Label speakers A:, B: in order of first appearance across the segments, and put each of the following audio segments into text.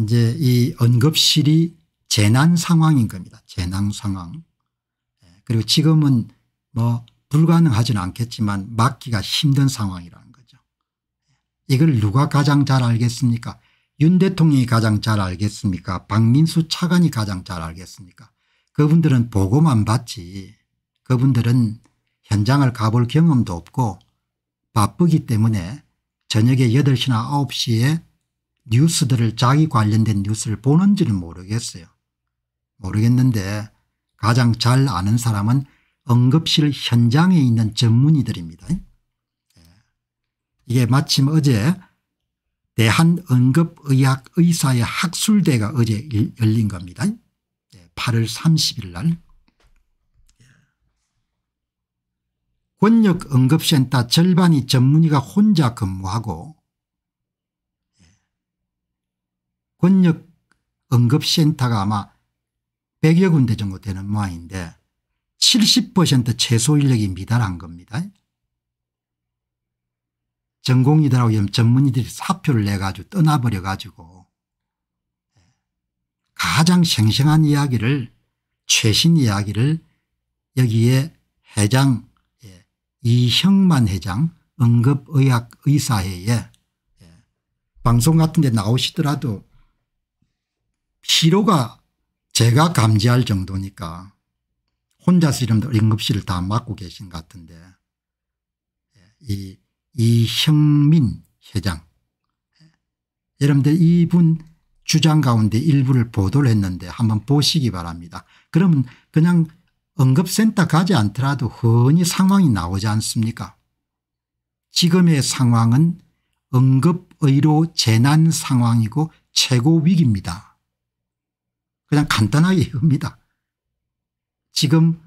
A: 이제 이언급실이 재난 상황인 겁니다. 재난 상황. 예, 그리고 지금은 뭐 불가능하진 않겠지만 막기가 힘든 상황이라는 거죠. 예, 이걸 누가 가장 잘 알겠습니까? 윤 대통령이 가장 잘 알겠습니까? 박민수 차관이 가장 잘 알겠습니까? 그분들은 보고만 봤지 그분들은 현장을 가볼 경험도 없고 바쁘기 때문에 저녁에 8시나 9시에 뉴스들을 자기 관련된 뉴스를 보는지는 모르겠어요. 모르겠는데 가장 잘 아는 사람은 응급실 현장에 있는 전문의들입니다. 예. 이게 마침 어제 대한응급의학의사의 학술대가 어제 열린 겁니다. 8월 예, 30일 날. 권력응급센터 절반이 전문의가 혼자 근무하고 권역 응급센터가 아마 100여 군데 정도 되는 모양인데 70% 최소 인력이 미달한 겁니다. 전공이들하고 전문의들이 사표를 내가지고 떠나버려 가지고 가장 생생한 이야기를 최신 이야기를 여기에 회장 예, 이형만 회장 응급의학의사회에 예, 방송 같은 데 나오시더라도 피로가 제가 감지할 정도니까 혼자서 이런 응급실을 다 맡고 계신 것 같은데 예, 이 이형민 회장 여러분들 이분 주장 가운데 일부를 보도를 했는데 한번 보시기 바랍니다. 그러면 그냥 응급센터 가지 않더라도 흔히 상황이 나오지 않습니까 지금의 상황은 응급의료 재난 상황이고 최고 위기입니다. 그냥 간단하게 이겁니다. 지금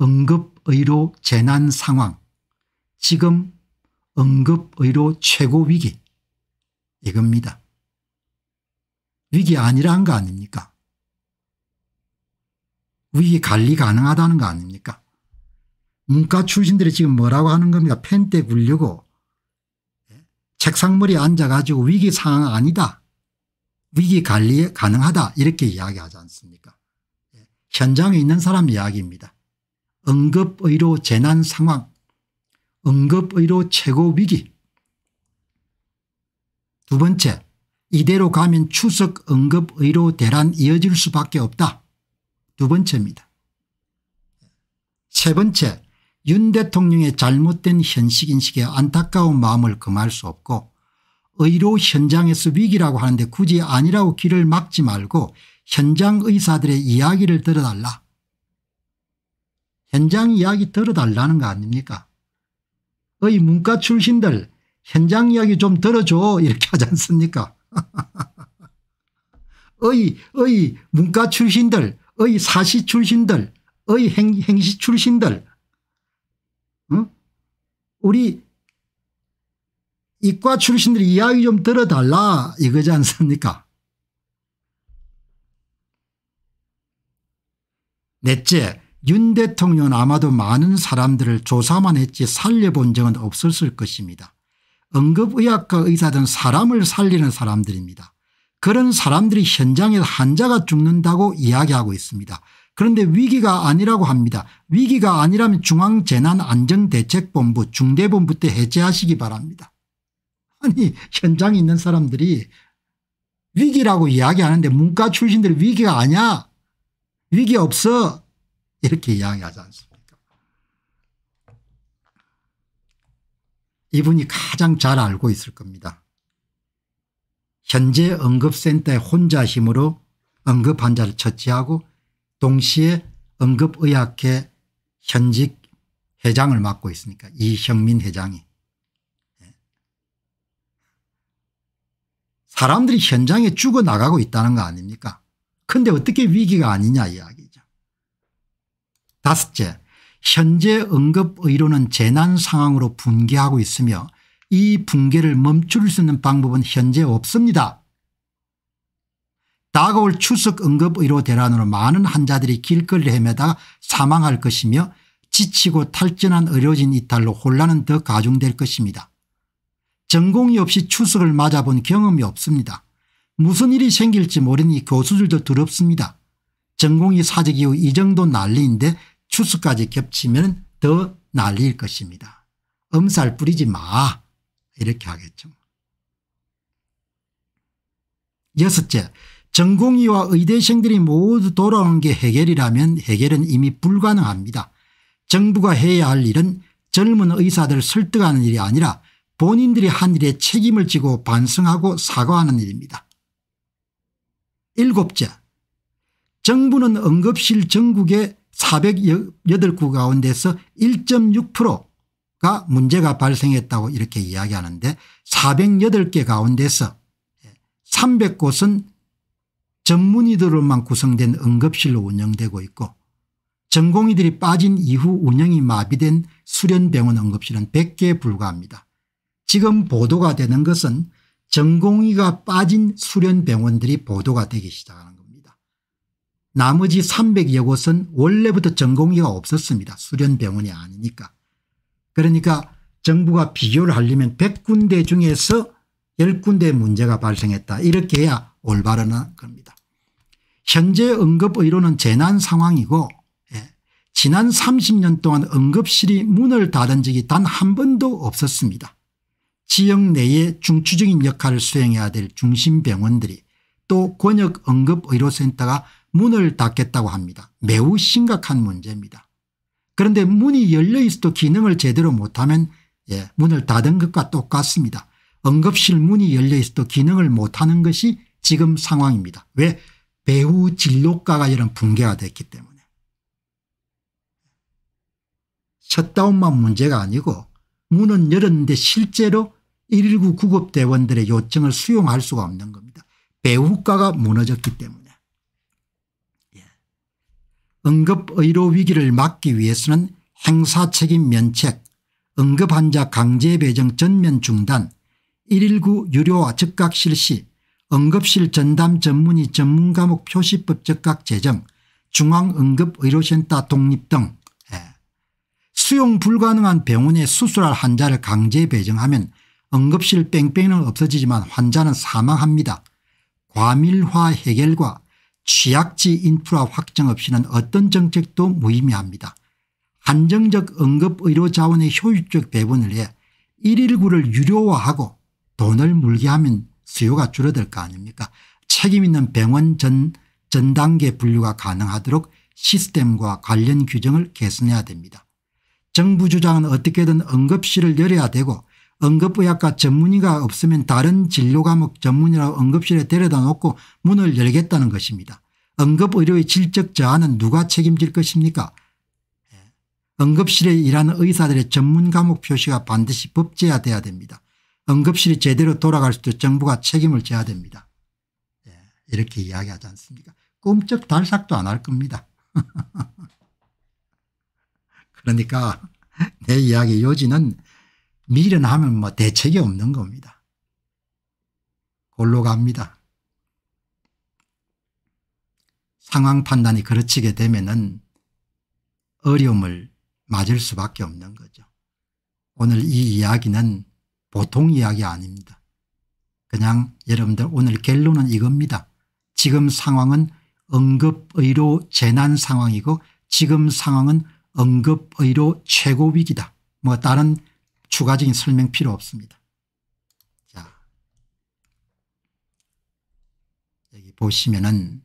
A: 응급의료 재난 상황 지금 응급의료 최고 위기 이겁니다. 위기 아니라는 거 아닙니까 위기 관리 가능하다는 거 아닙니까 문과 출신들이 지금 뭐라고 하는 겁니까 펜떼 굴려고 예? 책상머리에 앉아가지고 위기 상황 아니다 위기 관리 가능하다 이렇게 이야기하지 않습니까 예, 현장에 있는 사람 이야기입니다. 응급의료 재난 상황 응급의료 최고 위기 두 번째 이대로 가면 추석 응급의료 대란 이어질 수밖에 없다. 두 번째입니다. 세 번째 윤 대통령의 잘못된 현실인식에 안타까운 마음을 금할 수 없고 의료 현장에서 위기라고 하는데 굳이 아니라고 길을 막지 말고 현장 의사들의 이야기를 들어달라. 현장 이야기 들어달라는 거 아닙니까 의 문과 출신들 현장 이야기 좀 들어줘 이렇게 하지 않습니까 의, 의 문과 출신들 의 사시 출신들 의 행, 행시 출신들 응? 우리 이과 출신들 이야기 좀 들어달라 이거지 않습니까 넷째 윤 대통령은 아마도 많은 사람들을 조사만 했지 살려본 적은 없었을 것입니다. 응급의학과 의사든 사람을 살리는 사람들입니다. 그런 사람들이 현장에서 환자가 죽는다고 이야기하고 있습니다. 그런데 위기가 아니라고 합니다. 위기가 아니라면 중앙재난안전대책본부 중대본부 때 해제하시기 바랍니다. 아니 현장에 있는 사람들이 위기라고 이야기하는데 문과 출신들 위기가 아니야 위기 없어 이렇게 이야기하지 않습니까 이분이 가장 잘 알고 있을 겁니다. 현재 응급센터에 혼자 힘으로 응급환자를 처치하고 동시에 응급의학회 현직 회장을 맡고 있으니까 이형민 회장이 사람들이 현장에 죽어나가고 있다는 거 아닙니까 근데 어떻게 위기가 아니냐 이야기죠. 다섯째 현재 응급의료는 재난 상황으로 붕괴하고 있으며 이 붕괴를 멈출 수 있는 방법은 현재 없습니다. 다가올 추석 응급의료 대란으로 많은 환자들이 길거리를 헤매다 사망할 것이며 지치고 탈진한 의료진 이탈로 혼란은 더 가중될 것입니다. 전공이 없이 추석을 맞아본 경험이 없습니다. 무슨 일이 생길지 모르니 교수들도 두렵습니다. 전공이 사직 이후 이 정도 난리인데 추수까지 겹치면 더 난리일 것입니다. 엄살 뿌리지 마 이렇게 하겠죠. 여섯째 전공의와 의대생들이 모두 돌아온 게 해결이라면 해결은 이미 불가능합니다. 정부가 해야 할 일은 젊은 의사들 설득하는 일이 아니라 본인들이 한 일에 책임을 지고 반성하고 사과하는 일입니다. 일곱째 정부는 응급실 전국의 408구 가운데서 1.6%가 문제가 발생했다고 이렇게 이야기하는데 408개 가운데서 300곳은 전문의들로만 구성된 응급실로 운영되고 있고 전공의들이 빠진 이후 운영이 마비된 수련병원 응급실은 100개에 불과합니다. 지금 보도가 되는 것은 전공의가 빠진 수련병원들이 보도가 되기 시작하는 겁니다. 나머지 300여 곳은 원래부터 전공의가 없었습니다. 수련병원이 아니니까. 그러니까 정부가 비교를 하려면 100군데 중에서 10군데 문제가 발생했다. 이렇게 해야 올바른 겁니다. 현재 응급의료는 재난 상황이고 예. 지난 30년 동안 응급실이 문을 닫은 적이 단 한 번도 없었습니다. 지역 내에 중추적인 역할을 수행해야 될 중심병원들이 또 권역응급의료센터가 문을 닫겠다고 합니다. 매우 심각한 문제입니다. 그런데 문이 열려 있어도 기능을 제대로 못하면 예, 문을 닫은 것과 똑같습니다. 응급실 문이 열려 있어도 기능을 못하는 것이 지금 상황입니다. 왜? 배우 진로가가 이런 붕괴가 됐기 때문에. 셧다운만 문제가 아니고 문은 열었는데 실제로 119 구급대원들의 요청을 수용할 수가 없는 겁니다. 배후가가 무너졌기 때문에. 예. 응급의료 위기를 막기 위해서는 행사책임 면책, 응급환자 강제배정 전면 중단, 119 유료화 즉각 실시, 응급실 전담 전문의 전문 과목 표시법 즉각 제정, 중앙응급의료센터 독립 등 예. 수용 불가능한 병원에 수술할 환자를 강제 배정하면 응급실 뺑뺑이는 없어지지만 환자는 사망합니다. 과밀화 해결과 취약지 인프라 확정 없이는 어떤 정책도 무의미합니다. 한정적 응급의료 자원의 효율적 배분을 위해 119를 유료화하고 돈을 물게 하면 수요가 줄어들 거 아닙니까 책임 있는 병원 전, 전 단계 분류가 가능하도록 시스템과 관련 규정을 개선해야 됩니다. 정부 주장은 어떻게든 응급실을 열어야 되고 응급의학과 전문의가 없으면 다른 진료 과목 전문의라고 응급실에 데려다 놓고 문을 열겠다는 것입니다. 응급의료의 질적 저하는 누가 책임질 것입니까 예. 응급실에 일하는 의사들의 전문 과목 표시가 반드시 법제화돼야 됩니다. 응급실이 제대로 돌아갈 수도 정부가 책임을 져야 됩니다. 예. 이렇게 이야기하지 않습니까 꿈쩍 달싹도 안 할 겁니다. 그러니까 내 이야기 요지는 미련하면 뭐 대책이 없는 겁니다. 골로 갑니다. 상황 판단이 그르치게 되면은 어려움을 맞을 수밖에 없는 거죠. 오늘 이 이야기는 보통 이야기 아닙니다. 그냥 여러분들 오늘 결론은 이겁니다. 지금 상황은 응급의료 재난 상황이고 지금 상황은 응급의료 최고위기다. 뭐 다른 추가적인 설명 필요 없습니다. 자, 여기 보시면은